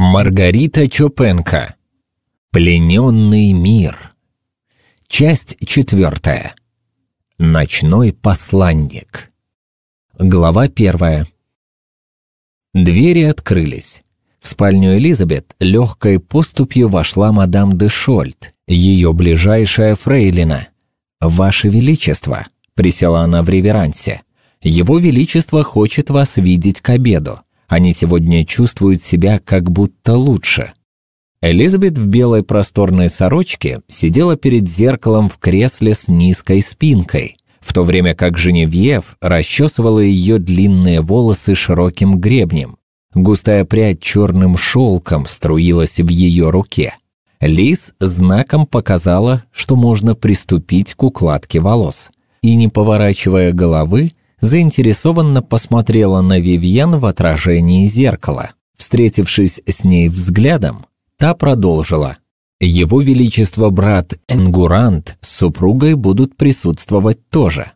Маргарита Чопенко. Плененный мир. Часть четвертая. Ночной посланник. Глава первая. Двери открылись. В спальню Элизабет легкой поступью вошла мадам де Шольт, её ближайшая фрейлина. «Ваше Величество», — присела она в реверансе, — «Его Величество хочет вас видеть к обеду». Они сегодня чувствуют себя как будто лучше. Элизабет в белой просторной сорочке сидела перед зеркалом в кресле с низкой спинкой, в то время как Женевьев расчесывала ее длинные волосы широким гребнем. Густая прядь черным шелком струилась в ее руке. Лис знаком показала, что можно приступить к укладке волос. И не поворачивая головы, заинтересованно посмотрела на Вивьен в отражении зеркала. Встретившись с ней взглядом, та продолжила. «Его Величество брат Энгурант с супругой будут присутствовать тоже».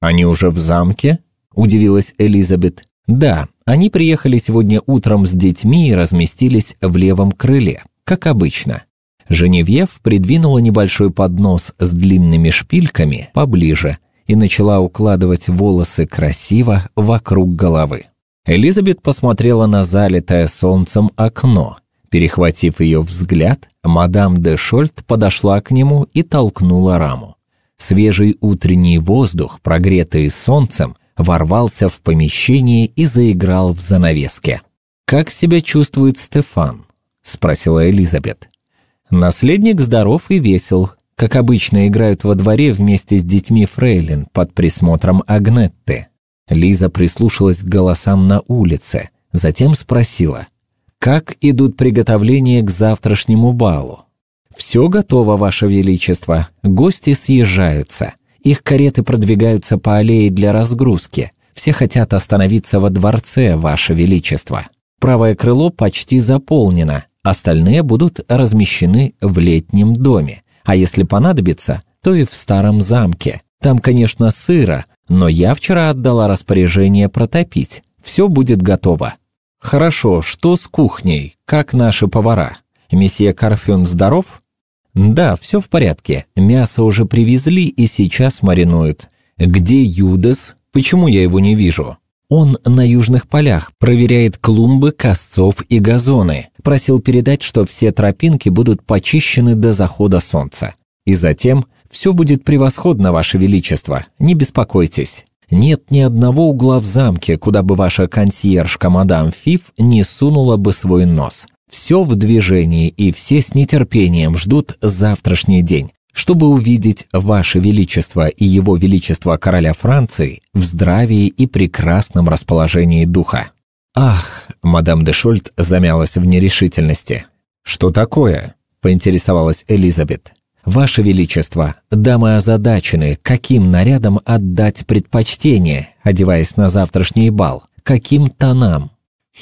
«Они уже в замке?» – удивилась Элизабет. «Да, они приехали сегодня утром с детьми и разместились в левом крыле, как обычно». Женевьев придвинула небольшой поднос с длинными шпильками поближе – и начала укладывать волосы красиво вокруг головы. Элизабет посмотрела на залитое солнцем окно. Перехватив ее взгляд, мадам де Шольт подошла к нему и толкнула раму. Свежий утренний воздух, прогретый солнцем, ворвался в помещение и заиграл в занавеске. «Как себя чувствует Стефан?» – спросила Элизабет. «Наследник здоров и весел», как обычно, играют во дворе вместе с детьми Фрейлин под присмотром Агнетты. Лиза прислушалась к голосам на улице, затем спросила, «Как идут приготовления к завтрашнему балу?» «Все готово, Ваше Величество. Гости съезжаются. Их кареты продвигаются по аллее для разгрузки. Все хотят остановиться во дворце, Ваше Величество. Правое крыло почти заполнено, остальные будут размещены в летнем доме а если понадобится, то и в старом замке. Там, конечно, сыро, но я вчера отдала распоряжение протопить. Все будет готово. Хорошо, что с кухней? Как наши повара? Месье Карфюн здоров? Да, все в порядке. Мясо уже привезли и сейчас маринуют. Где Юдас? Почему я его не вижу? Он на южных полях проверяет клумбы, косцов и газоны. Просил передать, что все тропинки будут почищены до захода солнца. И затем «Все будет превосходно, Ваше Величество, не беспокойтесь». Нет ни одного угла в замке, куда бы ваша консьержка мадам Фиф не сунула бы свой нос. Все в движении, и все с нетерпением ждут завтрашний день, чтобы увидеть Ваше Величество и Его Величество Короля Франции в здравии и прекрасном расположении духа». «Ах!» – мадам де Шольт замялась в нерешительности. «Что такое?» – поинтересовалась Элизабет. «Ваше Величество, дамы озадачены, каким нарядом отдать предпочтение, одеваясь на завтрашний бал, каким тонам?»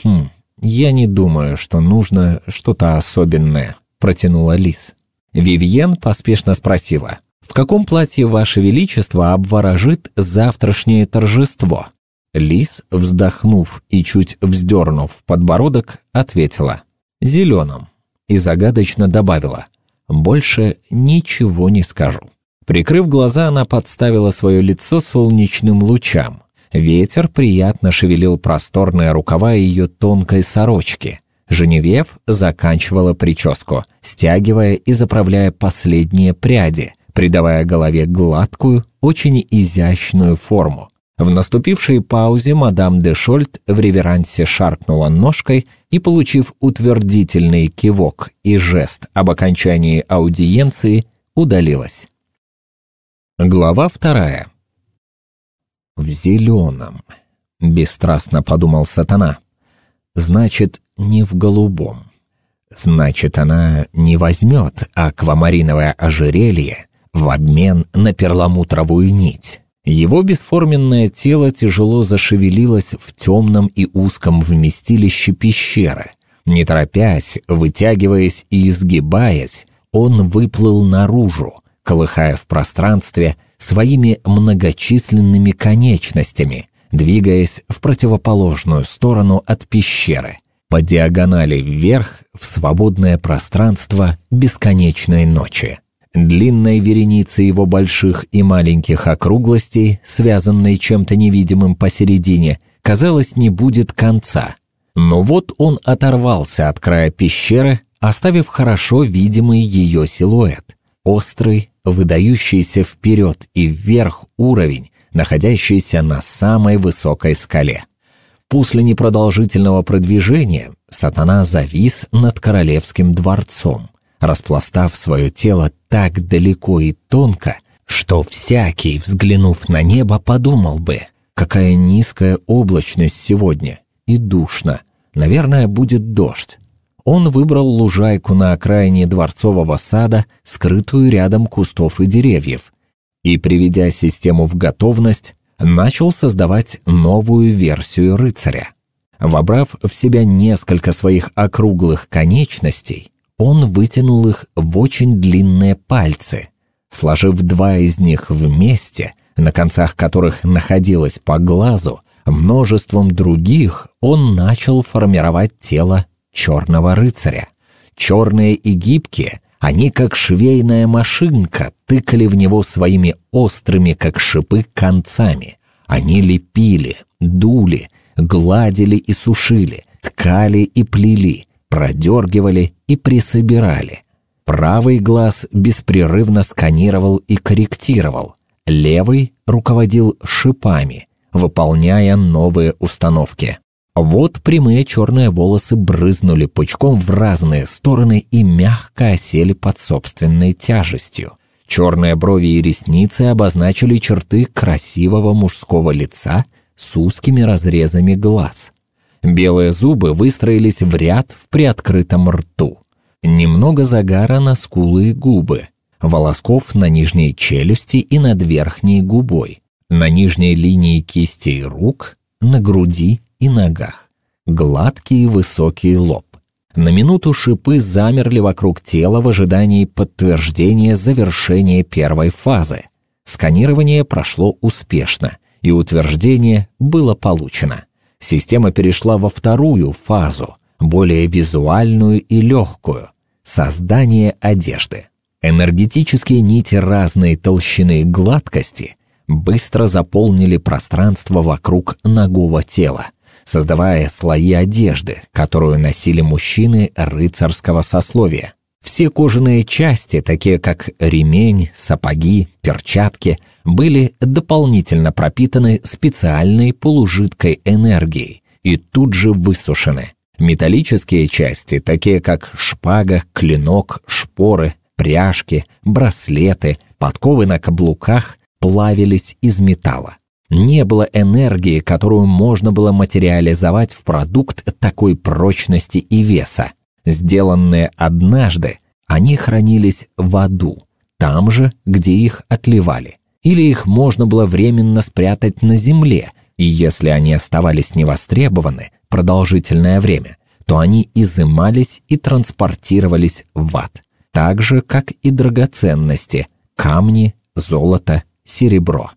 «Хм, я не думаю, что нужно что-то особенное», – протянула Лис. Вивьен поспешно спросила, «В каком платье Ваше Величество обворожит завтрашнее торжество?» Лис, вздохнув и чуть вздернув подбородок, ответила, «Зеленым», и загадочно добавила, «Больше ничего не скажу». Прикрыв глаза, она подставила свое лицо солнечным лучам. Ветер приятно шевелил просторные рукава ее тонкой сорочки – Женевьев заканчивала прическу, стягивая и заправляя последние пряди, придавая голове гладкую, очень изящную форму. В наступившей паузе мадам де Шольт в реверансе шаркнула ножкой и, получив утвердительный кивок и жест об окончании аудиенции, удалилась. Глава вторая. «В зеленом», — бесстрастно подумал сатана. «Значит, не в голубом. Значит, она не возьмет аквамариновое ожерелье в обмен на перламутровую нить. Его бесформенное тело тяжело зашевелилось в темном и узком вместилище пещеры. Не торопясь, вытягиваясь и изгибаясь, он выплыл наружу, колыхая в пространстве своими многочисленными конечностями, двигаясь в противоположную сторону от пещеры – по диагонали вверх в свободное пространство бесконечной ночи. Длинной вереницы его больших и маленьких округлостей, связанной чем-то невидимым посередине, казалось, не будет конца. Но вот он оторвался от края пещеры, оставив хорошо видимый ее силуэт. Острый, выдающийся вперед и вверх уровень, находящийся на самой высокой скале. После непродолжительного продвижения сатана завис над королевским дворцом, распластав свое тело так далеко и тонко, что всякий, взглянув на небо, подумал бы, какая низкая облачность сегодня и душно, наверное, будет дождь. Он выбрал лужайку на окраине дворцового сада, скрытую рядом кустов и деревьев, и, приведя систему в готовность, начал создавать новую версию рыцаря. Вобрав в себя несколько своих округлых конечностей, он вытянул их в очень длинные пальцы, сложив два из них вместе, на концах которых находилось по глазу, множеством других он начал формировать тело черного рыцаря. Черные и гибкие, они, как швейная машинка, тыкали в него своими острыми, как шипы, концами. Они лепили, дули, гладили и сушили, ткали и плели, продергивали и присобирали. Правый глаз беспрерывно сканировал и корректировал, левый руководил шипами, выполняя новые установки. Вот прямые черные волосы брызнули пучком в разные стороны и мягко осели под собственной тяжестью. Черные брови и ресницы обозначили черты красивого мужского лица с узкими разрезами глаз. Белые зубы выстроились в ряд в приоткрытом рту. Немного загара на скулы и губы, волосков на нижней челюсти и над верхней губой. На нижней линии кистей рук на груди и ногах. Гладкий и высокий лоб. На минуту шипы замерли вокруг тела в ожидании подтверждения завершения первой фазы. Сканирование прошло успешно, и утверждение было получено. Система перешла во вторую фазу, более визуальную и легкую – создание одежды. Энергетические нити разной толщины гладкости быстро заполнили пространство вокруг ногого тела, создавая слои одежды, которую носили мужчины рыцарского сословия. Все кожаные части, такие как ремень, сапоги, перчатки, были дополнительно пропитаны специальной полужидкой энергией и тут же высушены. Металлические части, такие как шпага, клинок, шпоры, пряжки, браслеты, подковы на каблуках плавились из металла. Не было энергии, которую можно было материализовать в продукт такой прочности и веса. Сделанные однажды, они хранились в аду, там же, где их отливали. Или их можно было временно спрятать на земле, и если они оставались невостребованы продолжительное время, то они изымались и транспортировались в ад, так же, как и драгоценности, камни, золото серебро.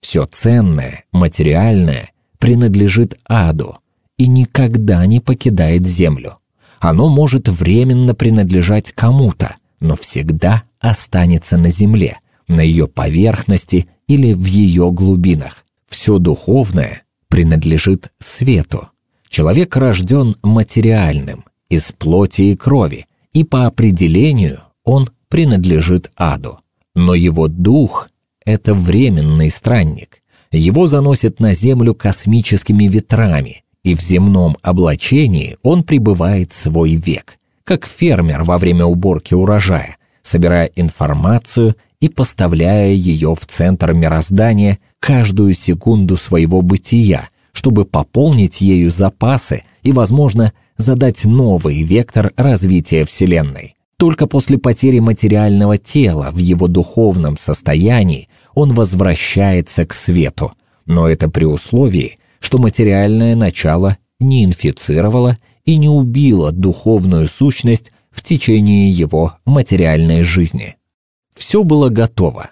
Все ценное, материальное принадлежит аду и никогда не покидает землю. Оно может временно принадлежать кому-то, но всегда останется на земле, на ее поверхности или в ее глубинах. Все духовное принадлежит свету. Человек рожден материальным, из плоти и крови, и по определению он принадлежит аду. Но его дух это временный странник. Его заносит на Землю космическими ветрами, и в земном облачении он пребывает свой век, как фермер во время уборки урожая, собирая информацию и поставляя ее в центр мироздания каждую секунду своего бытия, чтобы пополнить ею запасы и, возможно, задать новый вектор развития Вселенной. Только после потери материального тела в его духовном состоянии он возвращается к свету, но это при условии, что материальное начало не инфицировало и не убило духовную сущность в течение его материальной жизни. Все было готово.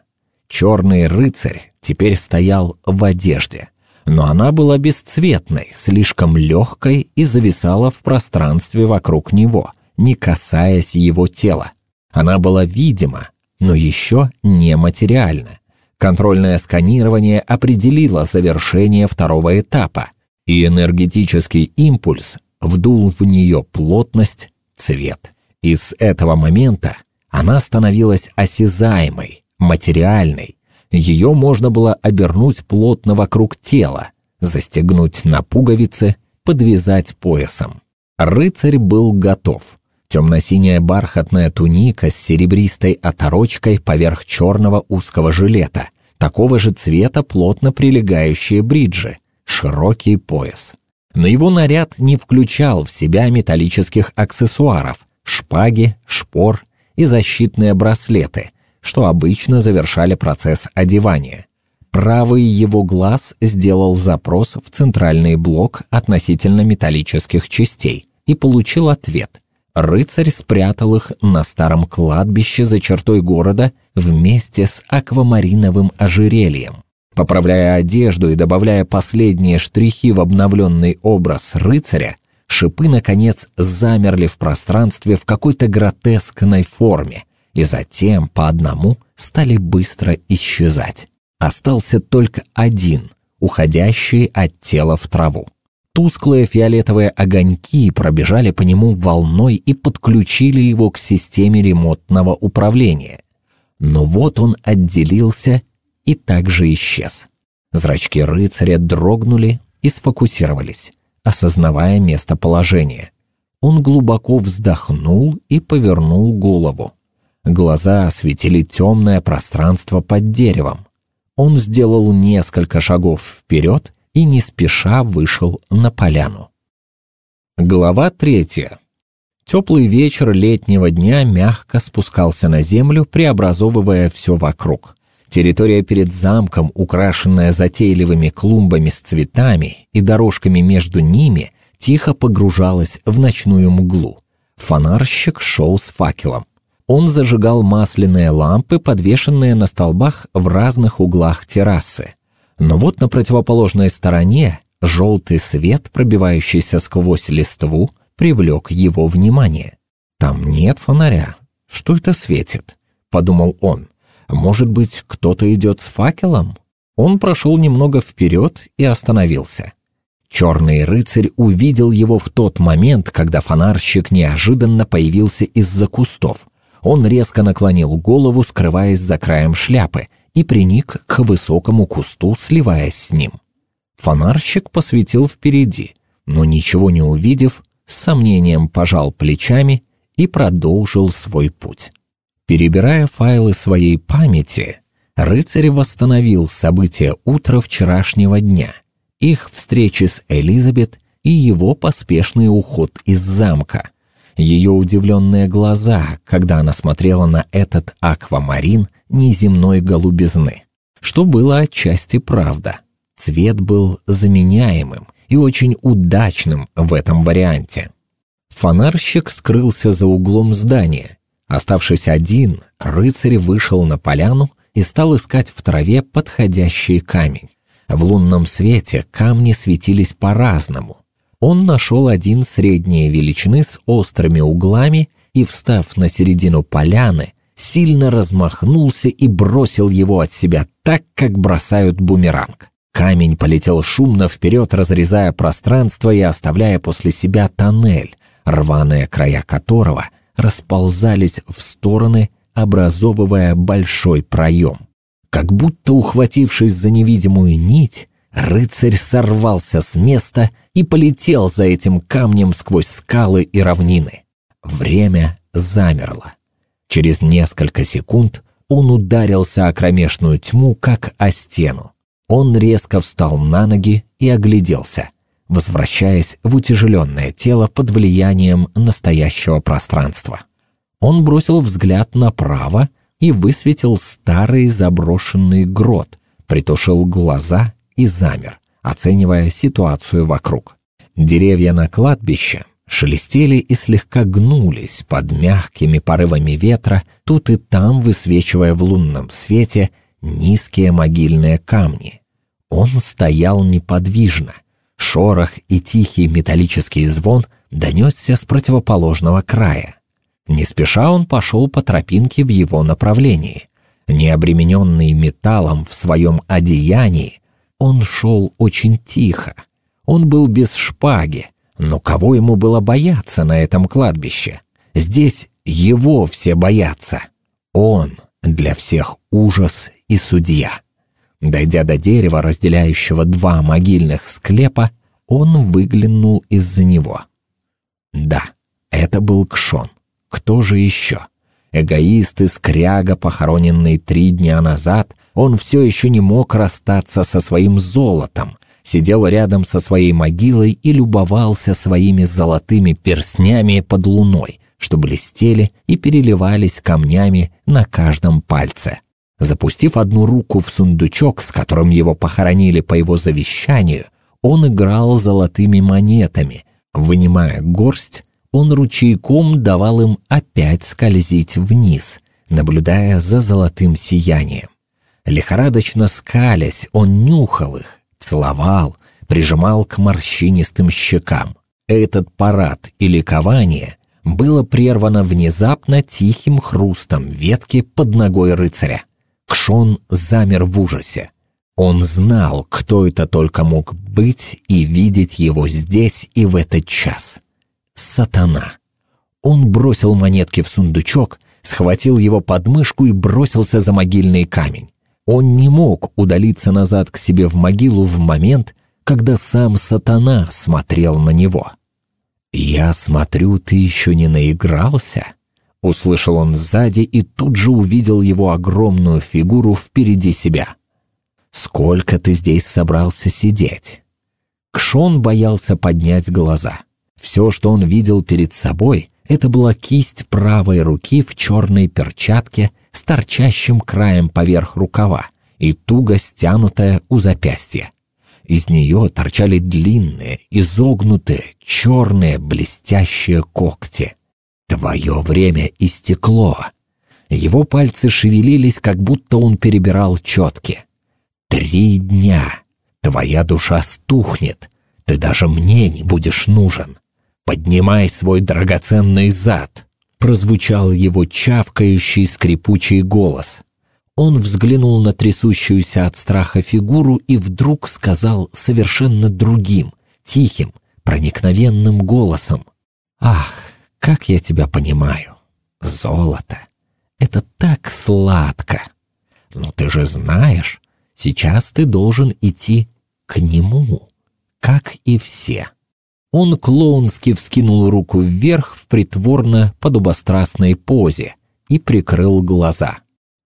Черный рыцарь теперь стоял в одежде, но она была бесцветной, слишком легкой и зависала в пространстве вокруг него, не касаясь его тела. Она была видима, но еще не материальна. Контрольное сканирование определило завершение второго этапа, и энергетический импульс вдул в нее плотность, цвет. И с этого момента она становилась осязаемой, материальной. Ее можно было обернуть плотно вокруг тела, застегнуть на пуговицы, подвязать поясом. Рыцарь был готов. Темно-синяя бархатная туника с серебристой оторочкой поверх черного узкого жилета, такого же цвета плотно прилегающие бриджи, широкий пояс. Но его наряд не включал в себя металлических аксессуаров, шпаги, шпор и защитные браслеты, что обычно завершали процесс одевания. Правый его глаз сделал запрос в центральный блок относительно металлических частей и получил ответ – рыцарь спрятал их на старом кладбище за чертой города вместе с аквамариновым ожерельем. Поправляя одежду и добавляя последние штрихи в обновленный образ рыцаря, шипы, наконец, замерли в пространстве в какой-то гротескной форме и затем по одному стали быстро исчезать. Остался только один, уходящий от тела в траву. Тусклые фиолетовые огоньки пробежали по нему волной и подключили его к системе ремонтного управления. Но вот он отделился и также исчез. Зрачки рыцаря дрогнули и сфокусировались, осознавая местоположение. Он глубоко вздохнул и повернул голову. Глаза осветили темное пространство под деревом. Он сделал несколько шагов вперед и не спеша вышел на поляну. Глава третья. Теплый вечер летнего дня мягко спускался на землю, преобразовывая все вокруг. Территория перед замком, украшенная затейливыми клумбами с цветами и дорожками между ними, тихо погружалась в ночную мглу. Фонарщик шел с факелом. Он зажигал масляные лампы, подвешенные на столбах в разных углах террасы. Но вот на противоположной стороне желтый свет, пробивающийся сквозь листву, привлек его внимание. «Там нет фонаря. Что это светит?» – подумал он. «Может быть, кто-то идет с факелом?» Он прошел немного вперед и остановился. Черный рыцарь увидел его в тот момент, когда фонарщик неожиданно появился из-за кустов. Он резко наклонил голову, скрываясь за краем шляпы, и приник к высокому кусту, сливаясь с ним. Фонарщик посветил впереди, но ничего не увидев, с сомнением пожал плечами и продолжил свой путь. Перебирая файлы своей памяти, рыцарь восстановил события утра вчерашнего дня, их встречи с Элизабет и его поспешный уход из замка, ее удивленные глаза, когда она смотрела на этот аквамарин неземной голубизны. Что было отчасти правда. Цвет был заменяемым и очень удачным в этом варианте. Фонарщик скрылся за углом здания. Оставшись один, рыцарь вышел на поляну и стал искать в траве подходящий камень. В лунном свете камни светились по-разному. Он нашел один средней величины с острыми углами и, встав на середину поляны, сильно размахнулся и бросил его от себя так, как бросают бумеранг. Камень полетел шумно вперед, разрезая пространство и оставляя после себя тоннель, рваные края которого расползались в стороны, образовывая большой проем. Как будто ухватившись за невидимую нить, рыцарь сорвался с места и полетел за этим камнем сквозь скалы и равнины. Время замерло. Через несколько секунд он ударился о кромешную тьму, как о стену. Он резко встал на ноги и огляделся, возвращаясь в утяжеленное тело под влиянием настоящего пространства. Он бросил взгляд направо и высветил старый заброшенный грот, притушил глаза и замер, оценивая ситуацию вокруг. Деревья на кладбище шелестели и слегка гнулись под мягкими порывами ветра, тут и там высвечивая в лунном свете низкие могильные камни. Он стоял неподвижно. Шорох и тихий металлический звон донесся с противоположного края. Не спеша он пошел по тропинке в его направлении. Не обремененный металлом в своем одеянии, он шел очень тихо. Он был без шпаги, но кого ему было бояться на этом кладбище? Здесь его все боятся. Он для всех ужас и судья. Дойдя до дерева, разделяющего два могильных склепа, он выглянул из-за него. Да, это был Кшон. Кто же еще? Эгоист из Кряга, похороненный три дня назад, он все еще не мог расстаться со своим золотом, сидел рядом со своей могилой и любовался своими золотыми перстнями под луной, что блестели и переливались камнями на каждом пальце. Запустив одну руку в сундучок, с которым его похоронили по его завещанию, он играл золотыми монетами. Вынимая горсть, он ручейком давал им опять скользить вниз, наблюдая за золотым сиянием. Лихорадочно скалясь, он нюхал их, целовал, прижимал к морщинистым щекам. Этот парад и ликование было прервано внезапно тихим хрустом ветки под ногой рыцаря. Кшон замер в ужасе. Он знал, кто это только мог быть и видеть его здесь и в этот час. Сатана. Он бросил монетки в сундучок, схватил его подмышку и бросился за могильный камень. Он не мог удалиться назад к себе в могилу в момент, когда сам сатана смотрел на него. «Я смотрю, ты еще не наигрался?» Услышал он сзади и тут же увидел его огромную фигуру впереди себя. «Сколько ты здесь собрался сидеть?» Кшон боялся поднять глаза. Все, что он видел перед собой, это была кисть правой руки в черной перчатке с торчащим краем поверх рукава и туго стянутая у запястья. Из нее торчали длинные, изогнутые, черные, блестящие когти. «Твое время истекло!» Его пальцы шевелились, как будто он перебирал четки. «Три дня! Твоя душа стухнет! Ты даже мне не будешь нужен! «Поднимай свой драгоценный зад!» Прозвучал его чавкающий скрипучий голос. Он взглянул на трясущуюся от страха фигуру и вдруг сказал совершенно другим, тихим, проникновенным голосом. «Ах, как я тебя понимаю! Золото! Это так сладко! Но ты же знаешь, сейчас ты должен идти к нему, как и все!» Он клоунски вскинул руку вверх в притворно подобострастной позе и прикрыл глаза.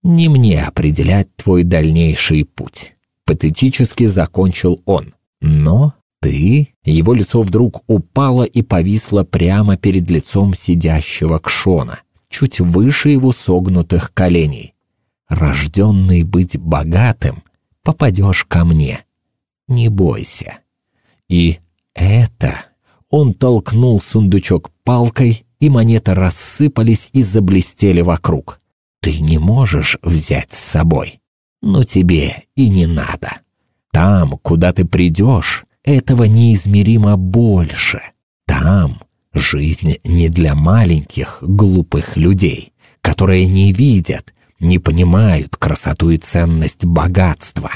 «Не мне определять твой дальнейший путь», — патетически закончил он. «Но ты...» Его лицо вдруг упало и повисло прямо перед лицом сидящего Кшона, чуть выше его согнутых коленей. «Рожденный быть богатым, попадешь ко мне. Не бойся. И это...» Он толкнул сундучок палкой, и монеты рассыпались и заблестели вокруг. «Ты не можешь взять с собой, но тебе и не надо. Там, куда ты придешь, этого неизмеримо больше. Там жизнь не для маленьких, глупых людей, которые не видят, не понимают красоту и ценность богатства.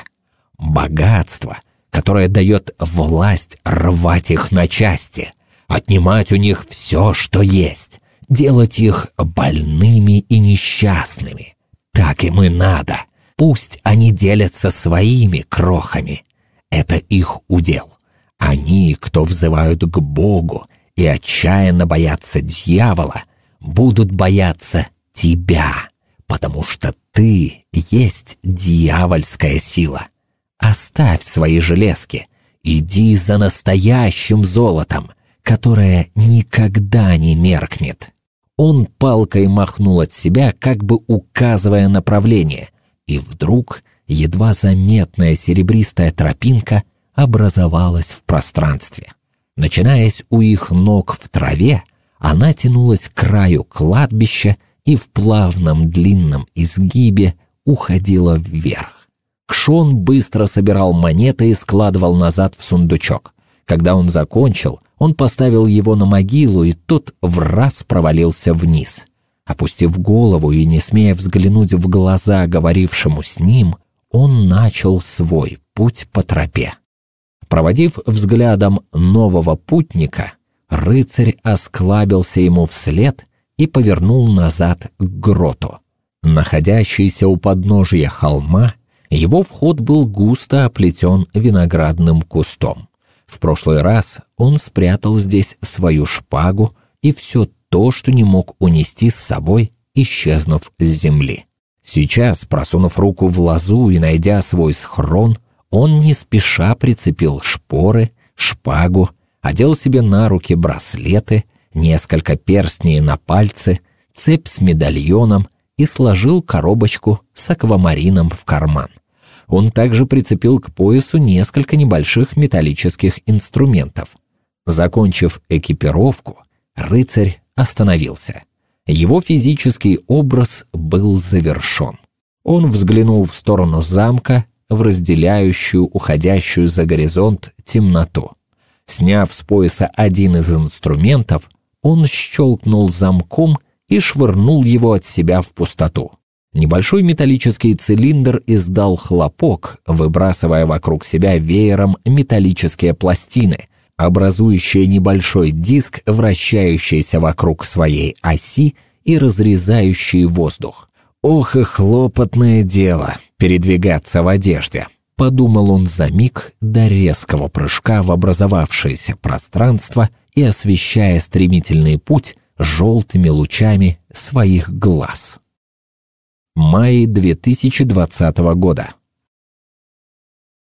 Богатство — которая дает власть рвать их на части, отнимать у них все, что есть, делать их больными и несчастными. Так им и надо. Пусть они делятся своими крохами. Это их удел. Они, кто взывают к Богу и отчаянно боятся дьявола, будут бояться тебя, потому что ты есть дьявольская сила. Оставь свои железки. Иди за настоящим золотом, которое никогда не меркнет. Он палкой махнул от себя, как бы указывая направление, и вдруг едва заметная серебристая тропинка образовалась в пространстве. Начинаясь у их ног в траве, она тянулась к краю кладбища и в плавном длинном изгибе уходила вверх. Шон быстро собирал монеты и складывал назад в сундучок. Когда он закончил, он поставил его на могилу, и тот в раз провалился вниз. Опустив голову и не смея взглянуть в глаза говорившему с ним, он начал свой путь по тропе. Проводив взглядом нового путника, рыцарь осклабился ему вслед и повернул назад к гроту. Находящийся у подножия холма, его вход был густо оплетен виноградным кустом. В прошлый раз он спрятал здесь свою шпагу и все то, что не мог унести с собой, исчезнув с земли. Сейчас, просунув руку в лазу и найдя свой схрон, он не спеша прицепил шпоры, шпагу, одел себе на руки браслеты, несколько перстней на пальцы, цепь с медальоном и сложил коробочку с аквамарином в карман он также прицепил к поясу несколько небольших металлических инструментов. Закончив экипировку, рыцарь остановился. Его физический образ был завершен. Он взглянул в сторону замка, в разделяющую уходящую за горизонт темноту. Сняв с пояса один из инструментов, он щелкнул замком и швырнул его от себя в пустоту. Небольшой металлический цилиндр издал хлопок, выбрасывая вокруг себя веером металлические пластины, образующие небольшой диск, вращающийся вокруг своей оси и разрезающий воздух. «Ох и хлопотное дело передвигаться в одежде», — подумал он за миг до резкого прыжка в образовавшееся пространство и освещая стремительный путь желтыми лучами своих глаз мае 2020 года.